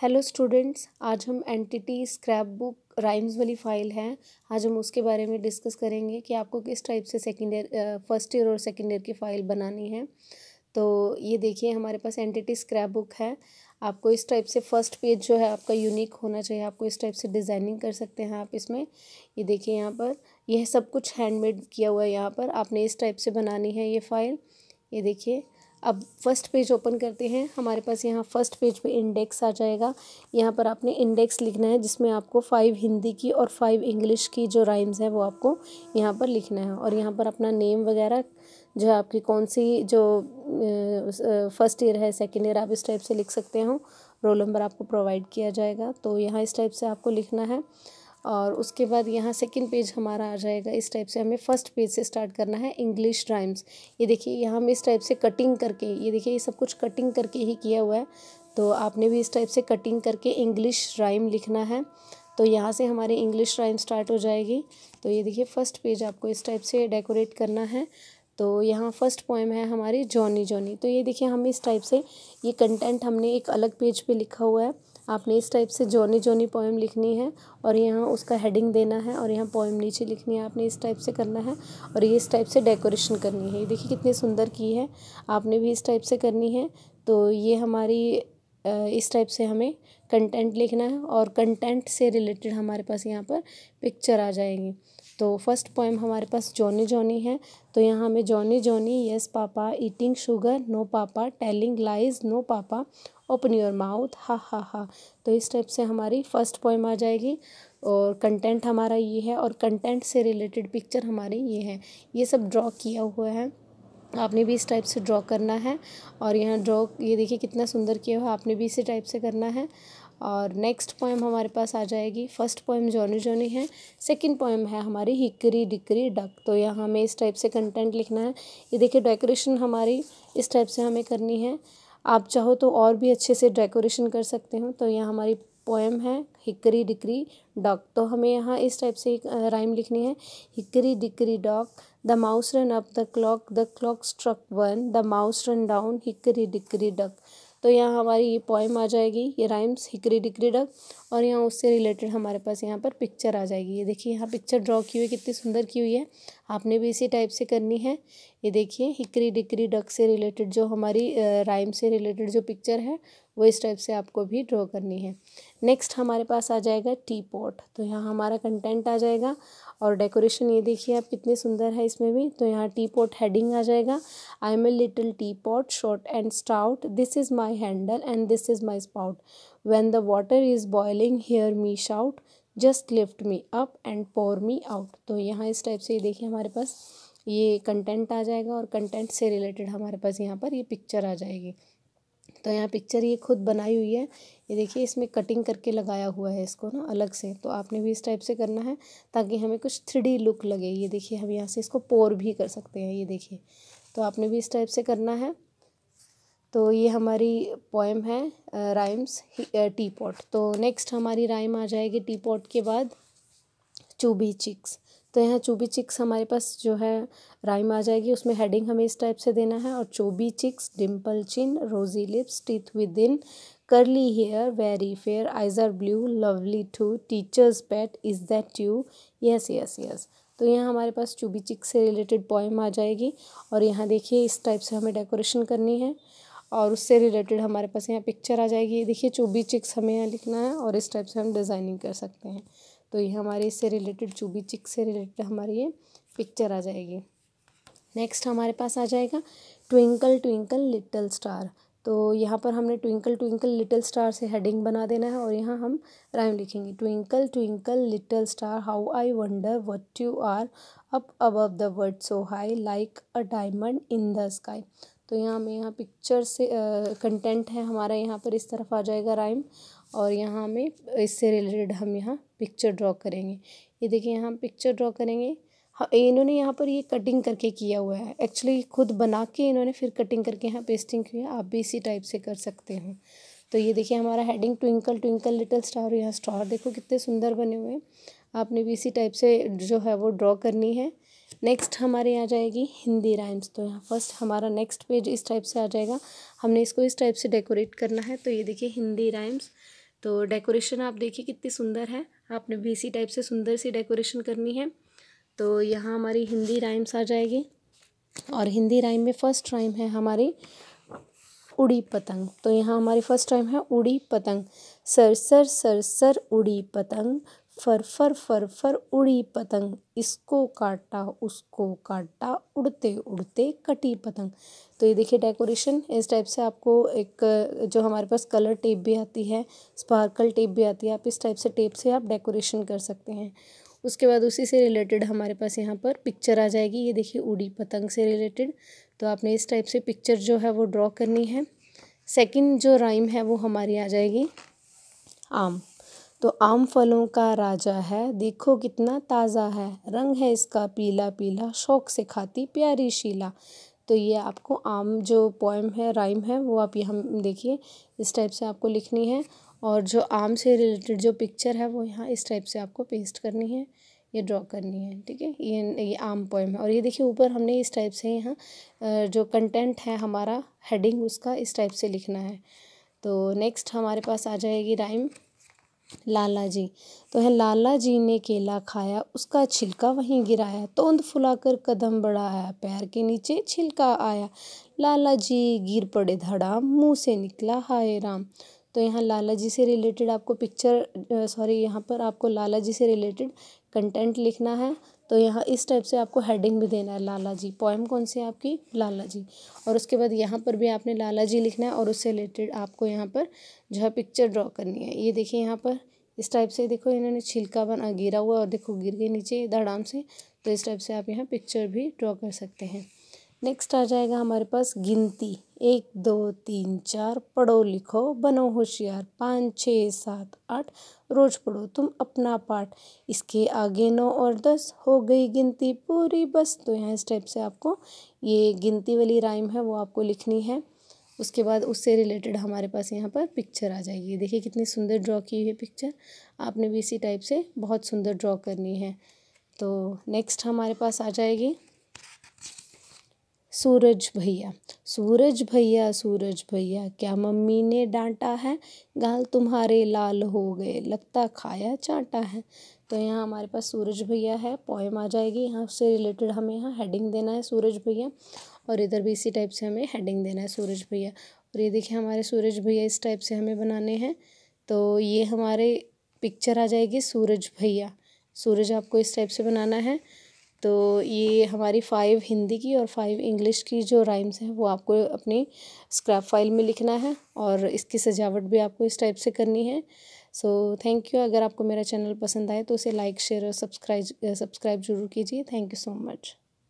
hello students आज हम NTT scrapbook rhymes वाली फ़ाइल है आज हम उसके बारे में डिस्कस करेंगे कि आपको किस टाइप से सेकेंड ईयर फर्स्ट ईयर और सेकेंड ईयर की फ़ाइल बनानी है तो ये देखिए हमारे पास एंटिटी स्क्रैप बुक है आपको इस टाइप से फर्स्ट पेज जो है आपका यूनिक होना चाहिए आपको इस टाइप से डिज़ाइनिंग कर सकते हैं आप इसमें ये देखिए यहाँ पर यह सब कुछ हैंडमेड किया हुआ है यहाँ पर आपने इस टाइप से बनानी है ये फ़ाइल ये देखिए अब फर्स्ट पेज ओपन करते हैं हमारे पास यहाँ फर्स्ट पेज पे इंडेक्स आ जाएगा यहाँ पर आपने इंडेक्स लिखना है जिसमें आपको फाइव हिंदी की और फाइव इंग्लिश की जो राइम्स है वो आपको यहाँ पर लिखना है और यहाँ पर अपना नेम वगैरह जो है आपकी कौन सी जो फर्स्ट ईयर है सेकेंड ईयर आप इस टाइप से लिख सकते हो रोल नंबर आपको प्रोवाइड किया जाएगा तो यहाँ इस टाइप से आपको लिखना है और उसके बाद यहाँ सेकेंड पेज हमारा आ जाएगा इस टाइप से हमें फर्स्ट पेज से स्टार्ट करना है इंग्लिश राइम्स ये देखिए यहाँ हम इस टाइप से कटिंग करके ये देखिए ये सब कुछ कटिंग करके ही किया हुआ है तो आपने भी इस टाइप से कटिंग करके इंग्लिश राइम लिखना है तो यहाँ से हमारी इंग्लिश राइम स्टार्ट हो जाएगी तो ये देखिए फर्स्ट पेज आपको इस टाइप से डेकोरेट करना है तो यहाँ फर्स्ट पोएम है हमारी जॉनी जॉनी तो ये देखिए हम इस टाइप से ये कंटेंट हमने एक अलग पेज पे लिखा हुआ है आपने इस टाइप से जोनी जोनी पोएम लिखनी है और यहाँ उसका हेडिंग देना है और यहाँ पोएम नीचे लिखनी है आपने इस टाइप से करना है और ये इस टाइप से डेकोरेशन करनी है ये देखिए कितनी सुंदर की है आपने भी इस टाइप से करनी है तो ये हमारी इस टाइप से हमें कंटेंट लिखना है और कंटेंट से रिलेटेड हमारे पास यहाँ पर पिक्चर आ जाएगी तो फर्स्ट पोएम हमारे पास जॉनी जॉनी है तो यहाँ हमें Johnny Johnny yes papa eating sugar no papa telling lies no papa open your mouth ha ha हा तो इस टाइप से हमारी फर्स्ट पोइम आ जाएगी और कंटेंट हमारा ये है और कंटेंट से रिलेटेड पिक्चर हमारी ये है ये सब ड्रॉ किया हुआ है आपने भी इस टाइप से ड्रॉ करना है और यहाँ ड्रॉ ये देखिए कितना सुंदर किया हुआ आपने भी इसी टाइप से करना है और नेक्स्ट पोएम हमारे पास आ जाएगी फर्स्ट पोएम जॉनी जॉनी है सेकंड पोएम है हमारी हिकरी डिकरी डक तो यहाँ हमें इस टाइप से कंटेंट लिखना है ये देखिए डेकोरेशन हमारी इस टाइप से हमें करनी है आप चाहो तो और भी अच्छे से डेकोरेशन कर सकते हो तो यह हमारी पोएम है हिकरी डिकरी डॉक तो हमें यहाँ इस टाइप से एक राइम लिखनी है hickory dickory dock the mouse run up the clock the clock struck one the mouse run down hickory dickory dock तो यहाँ हमारी ये पॉइम आ जाएगी ये राइम्स हिकरी डिकरी डक और यहाँ उससे रिलेटेड हमारे पास यहाँ पर पिक्चर आ जाएगी ये देखिए यहाँ पिक्चर ड्रॉ की हुई कितनी सुंदर की हुई है आपने भी इसी टाइप से करनी है ये देखिए हिकरी डिकरी डक से रिलेटेड जो हमारी राइम से रिलेटेड जो पिक्चर है वो इस टाइप से आपको भी ड्रॉ करनी है नेक्स्ट हमारे पास आ जाएगा टी पॉट तो यहाँ हमारा कंटेंट आ जाएगा और डेकोरेशन ये देखिए आप कितनी सुंदर है इसमें भी तो यहाँ टी पॉट हेडिंग आ जाएगा I am a little teapot short and stout this is my handle and this is my spout when the water is boiling hear me shout just lift me up and pour me out तो यहाँ इस type से ये देखिए हमारे पास ये content आ जाएगा और कंटेंट से रिलेटेड हमारे पास यहाँ पर ये पिक्चर आ जाएगी तो यहाँ पिक्चर ये खुद बनाई हुई है ये देखिए इसमें कटिंग करके लगाया हुआ है इसको ना अलग से तो आपने भी इस टाइप से करना है ताकि हमें कुछ थ्री लुक लगे ये देखिए हम यहाँ से इसको पोर भी कर सकते हैं ये देखिए तो आपने भी इस टाइप से करना है तो ये हमारी पोएम है राइम्स टी पॉट तो नेक्स्ट हमारी राइम आ जाएगी टी पॉट के बाद चूबी चिक्स तो यहाँ चूबी चिक्स हमारे पास जो है राइम आ जाएगी उसमें हेडिंग हमें इस टाइप से देना है और चूबी चिक्स डिम्पल चिन रोजी lips teeth within curly hair very fair eyes are blue lovely too teacher's pet is that you yes yes yes तो यहाँ हमारे पास चूबी चिक्स से रिलेटेड पॉइम आ जाएगी और यहाँ देखिए इस टाइप से हमें डेकोरेशन करनी है और उससे रिलेटेड हमारे पास यहाँ पिक्चर आ जाएगी देखिए चूबी चिक्स हमें यहाँ लिखना है और इस टाइप से हम डिज़ाइनिंग कर सकते हैं तो ये हमारे इससे रिलेटेड चूबी चिक से रिलेटेड हमारी ये पिक्चर आ जाएगी नेक्स्ट हमारे पास आ जाएगा ट्विंकल ट्विंकल लिटल स्टार तो यहाँ पर हमने ट्विंकल ट्विंकल लिटिल स्टार से हेडिंग बना देना है और यहाँ हम राइम लिखेंगे twinkle twinkle little star how I wonder what you are up above the world so high like a diamond in the sky तो यहाँ हमें यहाँ पिक्चर से कंटेंट है हमारा यहाँ पर इस तरफ आ जाएगा राइम और यहाँ हमें इससे रिलेटेड हम यहाँ पिक्चर ड्रॉ करेंगे ये देखिए यहाँ पिक्चर ड्रॉ करेंगे हाँ इन्होंने यहाँ पर ये कटिंग करके किया हुआ है एक्चुअली खुद बना के इन्होंने फिर कटिंग करके यहाँ पेस्टिंग की है आप भी इसी टाइप से कर सकते हैं तो ये देखिए हमारा heading twinkle twinkle little star यहाँ स्टार देखो कितने सुंदर बने हुए हैं आपने भी इसी टाइप से जो है वो ड्रॉ करनी है नेक्स्ट हमारे यहाँ जाएगी हिंदी राइम्स तो यहाँ फर्स्ट हमारा नेक्स्ट पेज इस टाइप से आ जाएगा हमने इसको इस टाइप से डेकोरेट करना है तो ये देखिए हिंदी राइम्स तो डेकोरेशन आप देखिए कितनी सुंदर है आपने भी इसी टाइप से सुंदर सी डेकोरेशन करनी है तो यहाँ हमारी हिंदी राइम्स आ जाएगी और हिंदी राइम में फ़र्स्ट राइम है हमारी उड़ी पतंग तो यहाँ हमारी फ़र्स्ट राइम है उड़ी पतंग सर सर सर सर उड़ी पतंग फर फर फर फर उड़ी पतंग इसको काटा उसको काटा उड़ते उड़ते कटी पतंग तो ये देखिए डेकोरेशन इस टाइप से आपको एक जो हमारे पास कलर टेप भी आती है स्पार्कल टेप भी आती है आप इस टाइप से टेप से आप डेकोरेशन कर सकते हैं उसके बाद उसी से रिलेटेड हमारे पास यहाँ पर पिक्चर आ जाएगी ये देखिए उड़ी पतंग से रिलेटेड तो आपने इस टाइप से पिक्चर जो है वो ड्रॉ करनी है सेकेंड जो राइम है वो हमारी आ जाएगी आम तो आम फलों का राजा है देखो कितना ताज़ा है रंग है इसका पीला पीला शौक़ से खाती प्यारी शीला तो ये आपको आम जो पोएम है राइम है वो आप यहाँ देखिए इस टाइप से आपको लिखनी है और जो आम से रिलेटेड जो पिक्चर है वो यहाँ इस टाइप से आपको पेस्ट करनी है ये ड्रॉ करनी है ठीक है ये ये आम पोएम है और ये देखिए ऊपर हमने इस टाइप से यहाँ जो कंटेंट है हमारा हेडिंग उसका इस टाइप से लिखना है तो नेक्स्ट हमारे पास आ जाएगी राइम लाला जी तो है लाला जी ने केला खाया उसका छिलका वहीं गिराया तोंद फुलाकर कदम बढ़ाया पैर के नीचे छिलका आया लाला जी गिर पड़े धड़ा मुंह से निकला हाय राम तो यहाँ लाला जी से रिलेटेड आपको पिक्चर सॉरी यहाँ पर आपको लाला जी से रिलेटेड कंटेंट लिखना है तो यहाँ इस टाइप से आपको हेडिंग भी देना है लाला जी पोएम कौन सी है आपकी लाला जी और उसके बाद यहाँ पर भी आपने लाला जी लिखना है और उससे रिलेटेड आपको यहाँ पर जो है पिक्चर ड्रॉ करनी है ये देखिए यहाँ पर इस टाइप से देखो इन्होंने छिलका बना गिरा हुआ और देखो गिर गए नीचे धड़ाम से तो इस टाइप से आप यहाँ पिक्चर भी ड्रॉ कर सकते हैं नेक्स्ट आ जाएगा हमारे पास गिनती एक दो तीन चार पढ़ो लिखो बनो होशियार पाँच छः सात आठ रोज पढ़ो तुम अपना पाठ इसके आगे नौ और दस हो गई गिनती पूरी बस तो यहाँ इस टाइप से आपको ये गिनती वाली राइम है वो आपको लिखनी है उसके बाद उससे रिलेटेड हमारे पास यहाँ पर पिक्चर आ जाएगी देखिए कितनी सुंदर ड्रॉ की हुई है पिक्चर आपने भी इसी टाइप से बहुत सुंदर ड्रॉ करनी है तो नेक्स्ट हमारे पास आ जाएगी सूरज भैया सूरज भैया सूरज भैया क्या मम्मी ने डांटा है गाल तुम्हारे लाल हो गए लगता खाया चाटा है तो यहाँ हमारे पास सूरज भैया है पोएम आ जाएगी यहाँ उससे रिलेटेड हमें यहाँ हेडिंग देना है सूरज भैया और इधर भी इसी टाइप से हमें हेडिंग देना है सूरज भैया और ये देखिए हमारे सूरज भैया इस टाइप से हमें बनाने हैं तो ये हमारे पिक्चर आ जाएगी सूरज भैया सूरज आपको इस टाइप से बनाना है तो ये हमारी फाइव हिंदी की और फाइव इंग्लिश की जो राइम्स हैं वो आपको अपनी स्क्रैप फाइल में लिखना है और इसकी सजावट भी आपको इस टाइप से करनी है सो थैंक यू अगर आपको मेरा चैनल पसंद आए तो उसे लाइक शेयर और सब्सक्राइब सब्सक्राइब जरूर कीजिए थैंक यू सो मच